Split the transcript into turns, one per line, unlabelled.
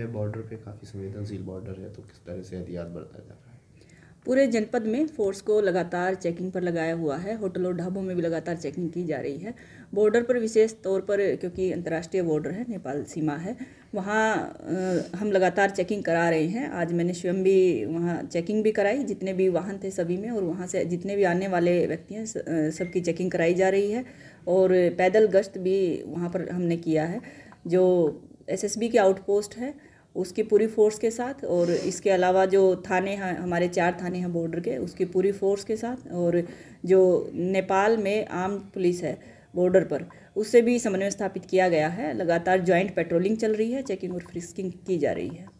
है बॉर्डर पे काफ़ी संवेदनशील बॉर्डर है तो किस तरह से एहतियात बरता जा रहा है
पूरे जनपद में फोर्स को लगातार चेकिंग पर लगाया हुआ है होटल और ढाबों में भी लगातार चेकिंग की जा रही है बॉर्डर पर विशेष तौर पर क्योंकि अंतर्राष्ट्रीय बॉर्डर है नेपाल सीमा है वहाँ हम लगातार चेकिंग करा रहे हैं आज मैंने स्वयं भी वहाँ चेकिंग भी कराई जितने भी वाहन थे सभी में और वहाँ से जितने भी आने वाले व्यक्ति हैं सबकी चेकिंग कराई जा रही है और पैदल गश्त भी वहाँ पर हमने किया है जो एसएसबी के आउटपोस्ट है उसकी पूरी फोर्स के साथ और इसके अलावा जो थाने हैं हमारे चार थाने हैं बॉर्डर के उसकी पूरी फोर्स के साथ और जो नेपाल में आर्म पुलिस है बॉर्डर पर उससे भी समन्वय स्थापित किया गया है लगातार ज्वाइंट पेट्रोलिंग चल रही है चेकिंग और फ्रिस्किंग की जा रही है